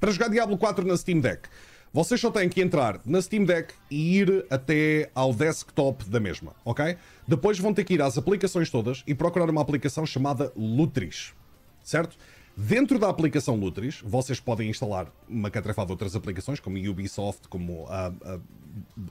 Para jogar Diablo 4 na Steam Deck, vocês só têm que entrar na Steam Deck e ir até ao desktop da mesma, ok? Depois vão ter que ir às aplicações todas e procurar uma aplicação chamada Lutris, certo? Dentro da aplicação Lutris, vocês podem instalar uma catrefada de outras aplicações, como Ubisoft, como a, ah,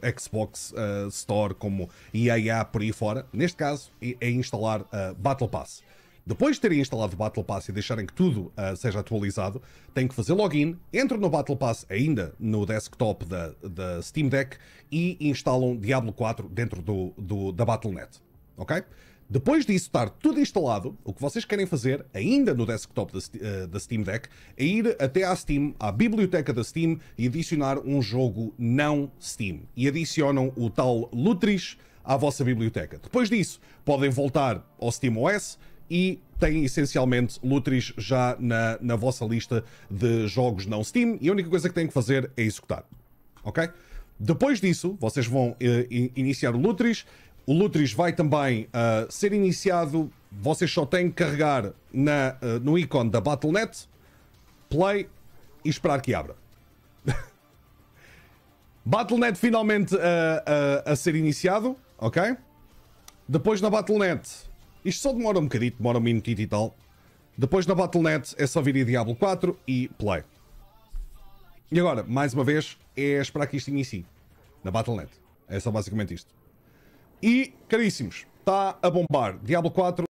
a ah, Xbox a ah, Store, como EA por aí fora. Neste caso, é, é instalar a Battle Pass. Depois de terem instalado o Battle Pass e deixarem que tudo uh, seja atualizado, têm que fazer login, entram no Battle Pass ainda no desktop da, da Steam Deck e instalam Diablo 4 dentro do, do, da Battle.net. Ok? Depois disso estar tudo instalado, o que vocês querem fazer, ainda no desktop da, ah, da, Steam Deck, é ir até à Steam, à biblioteca da Steam, e adicionar um jogo não Steam. E adicionam o tal Lutris à vossa biblioteca. Depois disso, podem voltar ao SteamOS, e tem essencialmente Lutris já na, na vossa lista de jogos não Steam e a única coisa que têm que fazer é executar. Ok? Depois disso, vocês vão uh, iniciar o Lutris. O Lutris vai também uh, ser iniciado. Vocês só têm que carregar na, uh, no ícone da Battle.net, play e esperar que abra. Battle.net finalmente a ser iniciado, ok? Depois na Battle.net isto só demora um bocadito, demora um minutito e tal. Depois na Battle.net é só vir a Diablo 4 e play. E agora, mais uma vez, é esperar que isto inicie. Na Battle.net. É só basicamente isto. E, caríssimos, está a bombar. Diablo 4